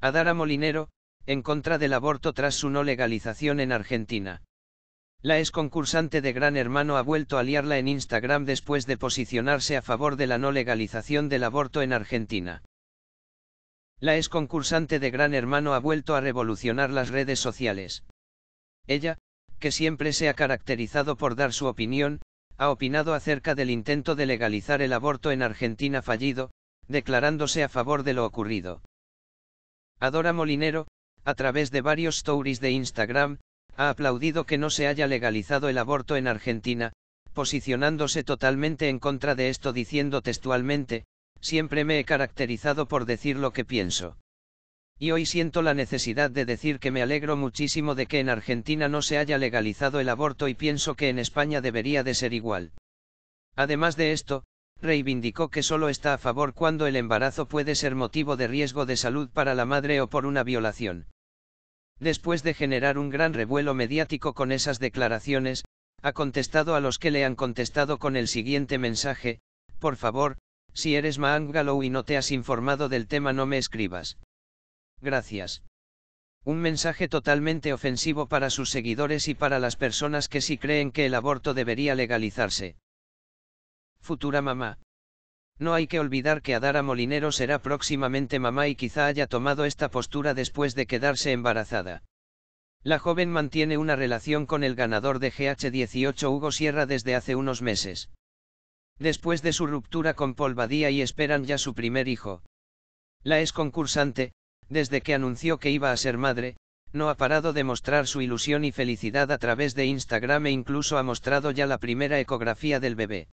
Adara Molinero, en contra del aborto tras su no legalización en Argentina. La ex concursante de Gran Hermano ha vuelto a liarla en Instagram después de posicionarse a favor de la no legalización del aborto en Argentina. La ex concursante de Gran Hermano ha vuelto a revolucionar las redes sociales. Ella, que siempre se ha caracterizado por dar su opinión, ha opinado acerca del intento de legalizar el aborto en Argentina fallido, declarándose a favor de lo ocurrido. Adora Molinero, a través de varios stories de Instagram, ha aplaudido que no se haya legalizado el aborto en Argentina, posicionándose totalmente en contra de esto diciendo textualmente, siempre me he caracterizado por decir lo que pienso. Y hoy siento la necesidad de decir que me alegro muchísimo de que en Argentina no se haya legalizado el aborto y pienso que en España debería de ser igual. Además de esto, Reivindicó que solo está a favor cuando el embarazo puede ser motivo de riesgo de salud para la madre o por una violación. Después de generar un gran revuelo mediático con esas declaraciones, ha contestado a los que le han contestado con el siguiente mensaje, por favor, si eres Mahangalow y no te has informado del tema no me escribas. Gracias. Un mensaje totalmente ofensivo para sus seguidores y para las personas que sí creen que el aborto debería legalizarse futura mamá. No hay que olvidar que Adara Molinero será próximamente mamá y quizá haya tomado esta postura después de quedarse embarazada. La joven mantiene una relación con el ganador de GH18 Hugo Sierra desde hace unos meses. Después de su ruptura con polvadía y esperan ya su primer hijo. La ex concursante, desde que anunció que iba a ser madre, no ha parado de mostrar su ilusión y felicidad a través de Instagram e incluso ha mostrado ya la primera ecografía del bebé.